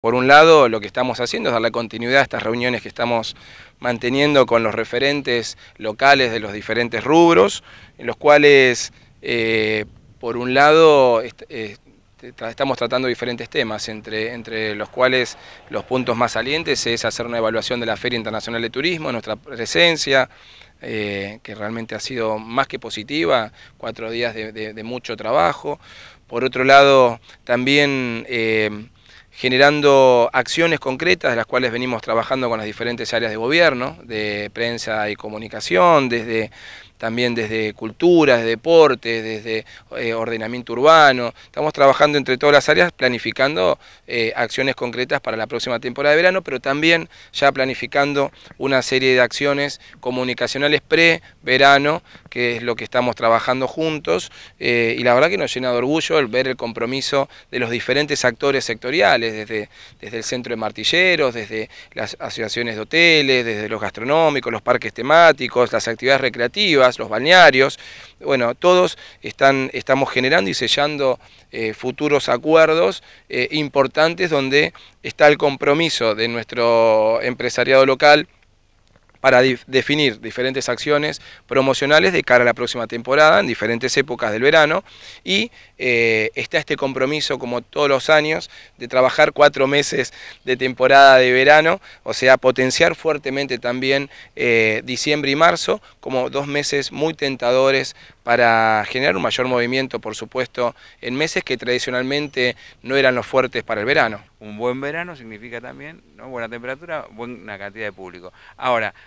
Por un lado, lo que estamos haciendo es dar la continuidad a estas reuniones que estamos manteniendo con los referentes locales de los diferentes rubros, en los cuales, eh, por un lado, eh, estamos tratando diferentes temas, entre, entre los cuales los puntos más salientes es hacer una evaluación de la Feria Internacional de Turismo, nuestra presencia, eh, que realmente ha sido más que positiva, cuatro días de, mucho trabajo. Por otro lado, también generando acciones concretas de las cuales venimos trabajando con las diferentes áreas de gobierno, de prensa y comunicación, desde también desde cultura, desde deportes, desde eh, ordenamiento urbano. Estamos trabajando entre todas las áreas, planificando eh, acciones concretas para la próxima temporada de verano, pero también ya planificando una serie de acciones comunicacionales pre-verano, que es lo que estamos trabajando juntos, eh, y la verdad que nos llena de orgullo el ver el compromiso de los diferentes actores sectoriales, desde, desde el centro de martilleros, desde las asociaciones de hoteles, desde los gastronómicos, los parques temáticos, las actividades recreativas, los balnearios. Bueno, todos están, estamos generando y sellando eh, futuros acuerdos eh, importantes donde está el compromiso de nuestro empresariado local para definir diferentes acciones promocionales de cara a la próxima temporada, en diferentes épocas del verano, y eh, está este compromiso, como todos los años, de trabajar cuatro meses de temporada de verano, o sea, potenciar fuertemente también eh, diciembre y marzo como dos meses muy tentadores para generar un mayor movimiento, por supuesto, en meses que tradicionalmente no eran los fuertes para el verano. Un buen verano significa también ¿no? buena temperatura, buena cantidad de público. Ahora,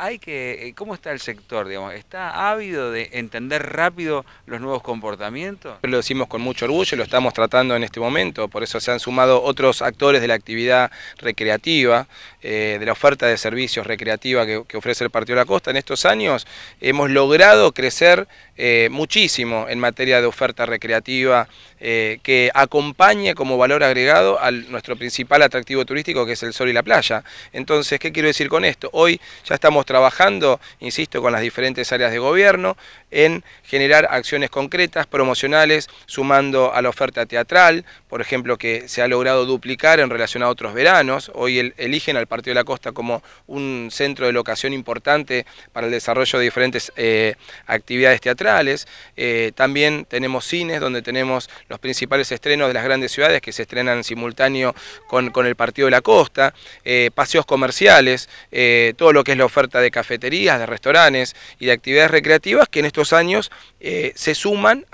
hay que, eh, ¿cómo está el sector? Digamos? ¿Está ávido de entender rápido los nuevos comportamientos? Lo decimos con mucho orgullo, lo estamos tratando en este momento, por eso se han sumado otros actores de la actividad recreativa, eh, de la oferta de servicios recreativa que, ofrece el Partido de la Costa. En estos años hemos logrado crecer eh, muchísimo en materia de oferta recreativa que acompañe como valor agregado a nuestro principal atractivo turístico que es el sol y la playa. Entonces, ¿qué quiero decir con esto? Hoy ya estamos trabajando, insisto, con las diferentes áreas de gobierno en generar acciones concretas, promocionales, sumando a la oferta teatral, por ejemplo, que se ha logrado duplicar en relación a otros veranos. Hoy eligen al Partido de la Costa como un centro de locación importante para el desarrollo de diferentes eh, actividades teatrales. Eh, también tenemos cines donde tenemos los principales estrenos de las grandes ciudades que se estrenan simultáneo con, el Partido de la Costa, eh, paseos comerciales, todo lo que es la oferta de cafeterías, de restaurantes y de actividades recreativas que en estos años eh, se suman,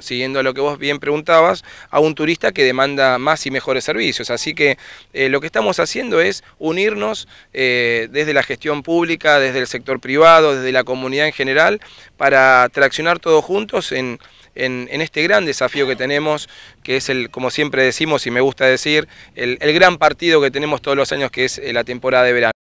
siguiendo a lo que vos bien preguntabas, a un turista que demanda más y mejores servicios. Así que eh, lo que estamos haciendo es unirnos eh, desde la gestión pública, desde el sector privado, desde la comunidad en general, para traccionar todos juntos en... este gran desafío que tenemos, que es el, como siempre decimos y me gusta decir, el gran partido que tenemos todos los años, que es la temporada de verano.